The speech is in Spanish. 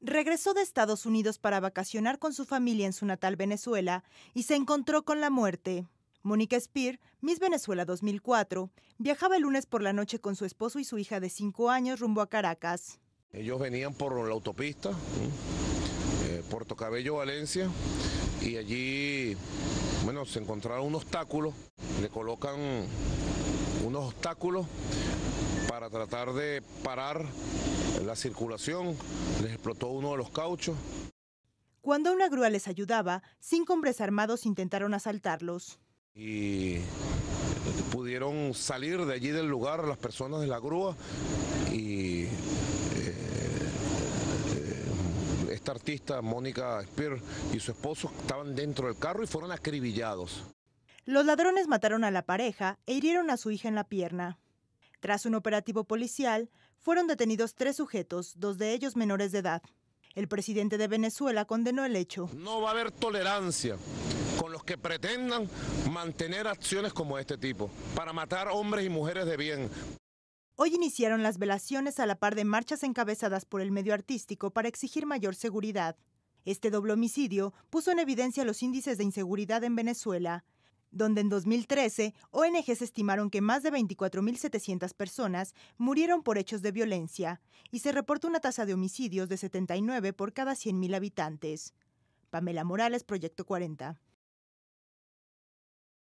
regresó de Estados Unidos para vacacionar con su familia en su natal Venezuela y se encontró con la muerte. Mónica Speer, Miss Venezuela 2004, viajaba el lunes por la noche con su esposo y su hija de 5 años rumbo a Caracas. Ellos venían por la autopista, eh, Puerto Cabello, Valencia, y allí, bueno, se encontraron un obstáculo, le colocan unos obstáculos para tratar de parar la circulación, les explotó uno de los cauchos. Cuando una grúa les ayudaba, cinco hombres armados intentaron asaltarlos. Y pudieron salir de allí del lugar las personas de la grúa y eh, eh, esta artista, Mónica Spear, y su esposo estaban dentro del carro y fueron acribillados. Los ladrones mataron a la pareja e hirieron a su hija en la pierna. Tras un operativo policial, fueron detenidos tres sujetos, dos de ellos menores de edad. El presidente de Venezuela condenó el hecho. No va a haber tolerancia con los que pretendan mantener acciones como este tipo, para matar hombres y mujeres de bien. Hoy iniciaron las velaciones a la par de marchas encabezadas por el medio artístico para exigir mayor seguridad. Este doble homicidio puso en evidencia los índices de inseguridad en Venezuela donde en 2013 ONGs estimaron que más de 24.700 personas murieron por hechos de violencia y se reporta una tasa de homicidios de 79 por cada 100.000 habitantes. Pamela Morales, Proyecto 40.